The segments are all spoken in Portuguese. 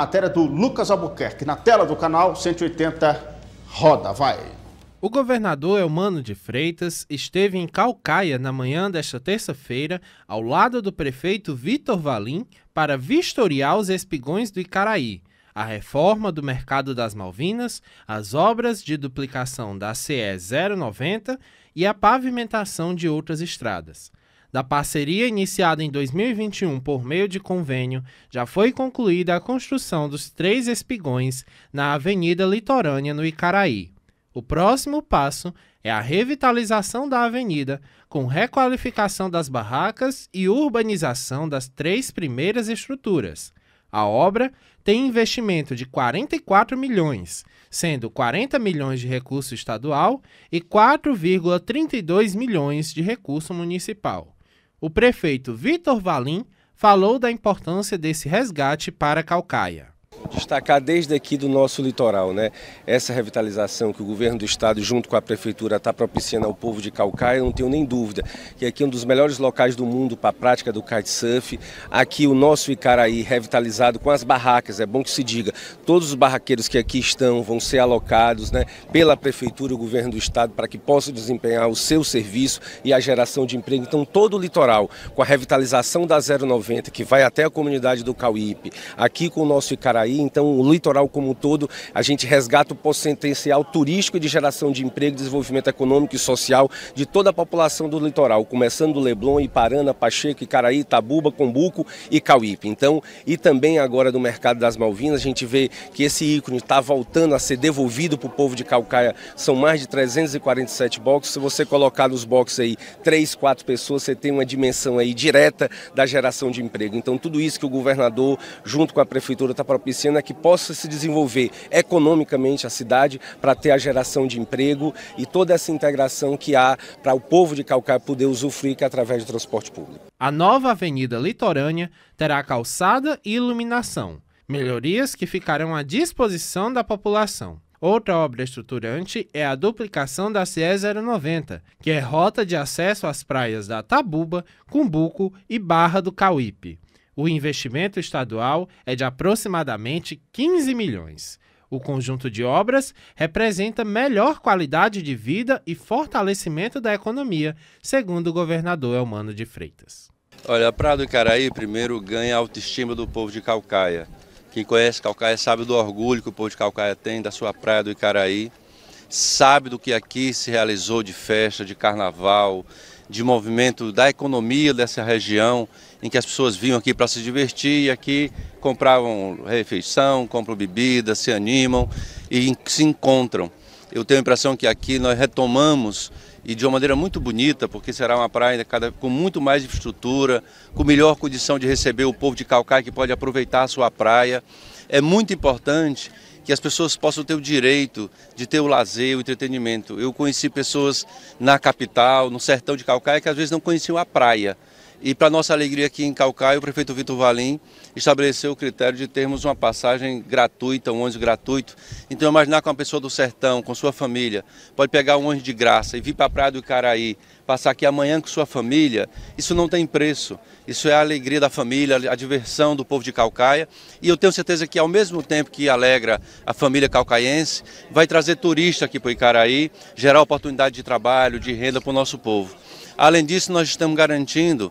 matéria do Lucas Albuquerque, na tela do canal 180 Roda. Vai! O governador Elmano de Freitas esteve em Calcaia na manhã desta terça-feira, ao lado do prefeito Vitor Valim, para vistoriar os espigões do Icaraí, a reforma do mercado das Malvinas, as obras de duplicação da CE 090 e a pavimentação de outras estradas. Da parceria iniciada em 2021 por meio de convênio, já foi concluída a construção dos três espigões na Avenida Litorânea, no Icaraí. O próximo passo é a revitalização da avenida, com requalificação das barracas e urbanização das três primeiras estruturas. A obra tem investimento de 44 milhões, sendo 40 milhões de recurso estadual e 4,32 milhões de recurso municipal. O prefeito Vitor Valim falou da importância desse resgate para Calcaia destacar desde aqui do nosso litoral, né? Essa revitalização que o governo do estado, junto com a prefeitura, está propiciando ao povo de Calcaia, não tenho nem dúvida que aqui é um dos melhores locais do mundo para a prática do kitesurf. Aqui o nosso Icaraí revitalizado com as barracas, é bom que se diga. Todos os barraqueiros que aqui estão vão ser alocados, né? Pela prefeitura e o governo do estado para que possam desempenhar o seu serviço e a geração de emprego. Então todo o litoral, com a revitalização da 090, que vai até a comunidade do Cauípe, aqui com o nosso Icaraí, então o litoral como um todo, a gente resgata o potencial turístico e de geração de emprego, desenvolvimento econômico e social de toda a população do litoral, começando do Leblon, Iparana, Pacheco, Icaraí, Tabuba, Combuco e Cauípe. Então, e também agora do mercado das Malvinas, a gente vê que esse ícone está voltando a ser devolvido para o povo de Calcaia. São mais de 347 boxes. Se você colocar nos boxes aí três quatro pessoas, você tem uma dimensão aí direta da geração de emprego. Então, tudo isso que o governador, junto com a prefeitura, está propiciando que possa se desenvolver economicamente a cidade para ter a geração de emprego e toda essa integração que há para o povo de Calcaia poder usufruir que é através do transporte público. A nova Avenida Litorânea terá calçada e iluminação, melhorias que ficarão à disposição da população. Outra obra estruturante é a duplicação da CE 090, que é rota de acesso às praias da Tabuba, Cumbuco e Barra do Cauípe. O investimento estadual é de aproximadamente 15 milhões. O conjunto de obras representa melhor qualidade de vida e fortalecimento da economia, segundo o governador Elmano de Freitas. Olha, Prado Icaraí primeiro ganha a autoestima do povo de Calcaia. Quem conhece Calcaia sabe do orgulho que o povo de Calcaia tem da sua praia do Icaraí, sabe do que aqui se realizou de festa, de carnaval, de movimento da economia dessa região em que as pessoas vinham aqui para se divertir e aqui compravam refeição, compram bebida, se animam e se encontram. Eu tenho a impressão que aqui nós retomamos e de uma maneira muito bonita, porque será uma praia cada, com muito mais infraestrutura, com melhor condição de receber o povo de Calcaia que pode aproveitar a sua praia. É muito importante que as pessoas possam ter o direito de ter o lazer, o entretenimento. Eu conheci pessoas na capital, no sertão de Calcaia, que às vezes não conheciam a praia. E para nossa alegria aqui em Calcaia, o prefeito Vitor Valim estabeleceu o critério de termos uma passagem gratuita, um ônibus gratuito. Então imaginar que uma pessoa do sertão, com sua família, pode pegar um ônibus de graça e vir para a Praia do Caraí, passar aqui amanhã com sua família, isso não tem preço. Isso é a alegria da família, a diversão do povo de Calcaia. E eu tenho certeza que ao mesmo tempo que alegra a família calcaiense, vai trazer turista aqui para o Icaraí, gerar oportunidade de trabalho, de renda para o nosso povo. Além disso, nós estamos garantindo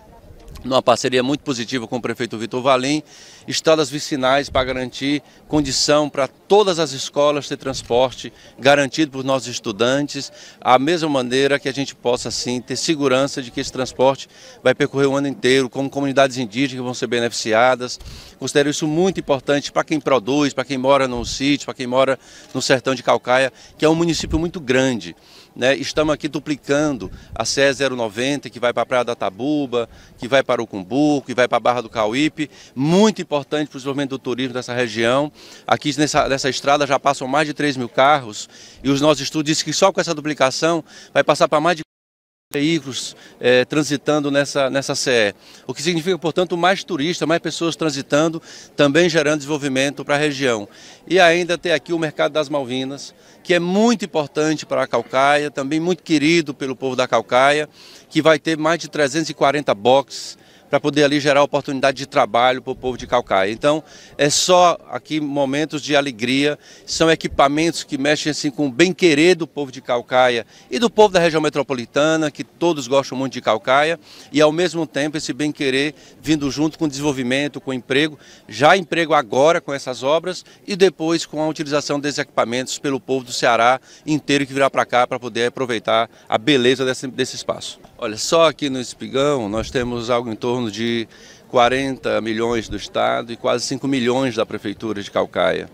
numa parceria muito positiva com o prefeito Vitor Valim, estradas vicinais para garantir condição para todas as escolas ter transporte garantido para os nossos estudantes, a mesma maneira que a gente possa, assim, ter segurança de que esse transporte vai percorrer o ano inteiro, como comunidades indígenas que vão ser beneficiadas. Considero isso muito importante para quem produz, para quem mora no sítio, para quem mora no sertão de Calcaia, que é um município muito grande. Né? Estamos aqui duplicando a CE 090, que vai para a Praia da Tabuba, que vai para o Cumbuco, que vai para a Barra do Cauípe. Muito importante para o desenvolvimento do turismo dessa região. Aqui nessa, nessa estrada já passam mais de 3 mil carros e os nossos estudos dizem que só com essa duplicação vai passar para mais de veículos eh, transitando nessa, nessa CE, o que significa, portanto, mais turistas, mais pessoas transitando, também gerando desenvolvimento para a região. E ainda tem aqui o mercado das Malvinas, que é muito importante para a Calcaia, também muito querido pelo povo da Calcaia, que vai ter mais de 340 boxes, para poder ali gerar oportunidade de trabalho para o povo de Calcaia. Então, é só aqui momentos de alegria, são equipamentos que mexem assim com o bem-querer do povo de Calcaia e do povo da região metropolitana, que todos gostam muito de Calcaia, e ao mesmo tempo esse bem-querer vindo junto com desenvolvimento, com emprego, já emprego agora com essas obras e depois com a utilização desses equipamentos pelo povo do Ceará inteiro que virá para cá para poder aproveitar a beleza desse, desse espaço. Olha, só aqui no Espigão nós temos algo em torno torno de 40 milhões do Estado e quase 5 milhões da Prefeitura de Calcaia.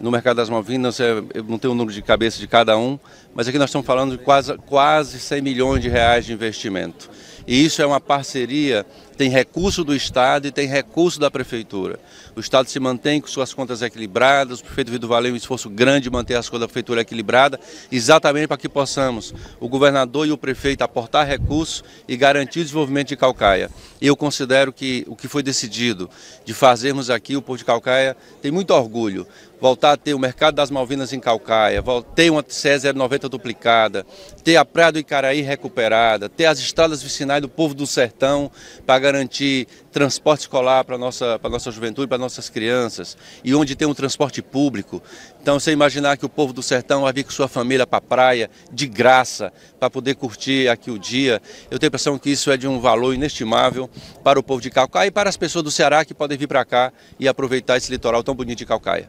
No mercado das Malvinas, eu não tenho o número de cabeça de cada um, mas aqui nós estamos falando de quase, quase 100 milhões de reais de investimento. E isso é uma parceria tem recurso do Estado e tem recurso da Prefeitura. O Estado se mantém com suas contas equilibradas, o prefeito Vitor Valeu um esforço grande de manter as contas da Prefeitura equilibradas, exatamente para que possamos, o governador e o prefeito, aportar recursos e garantir o desenvolvimento de Calcaia. Eu considero que o que foi decidido de fazermos aqui, o Porto de Calcaia tem muito orgulho. Voltar a ter o mercado das Malvinas em Calcaia, ter uma CE 090 duplicada, ter a Praia do Icaraí recuperada, ter as estradas vicinais do povo do sertão, para garantir transporte escolar para a nossa, para nossa juventude, para nossas crianças, e onde tem um transporte público. Então, você imaginar que o povo do sertão vai vir com sua família para a praia, de graça, para poder curtir aqui o dia, eu tenho a impressão que isso é de um valor inestimável para o povo de Calcaia e para as pessoas do Ceará que podem vir para cá e aproveitar esse litoral tão bonito de Calcaia.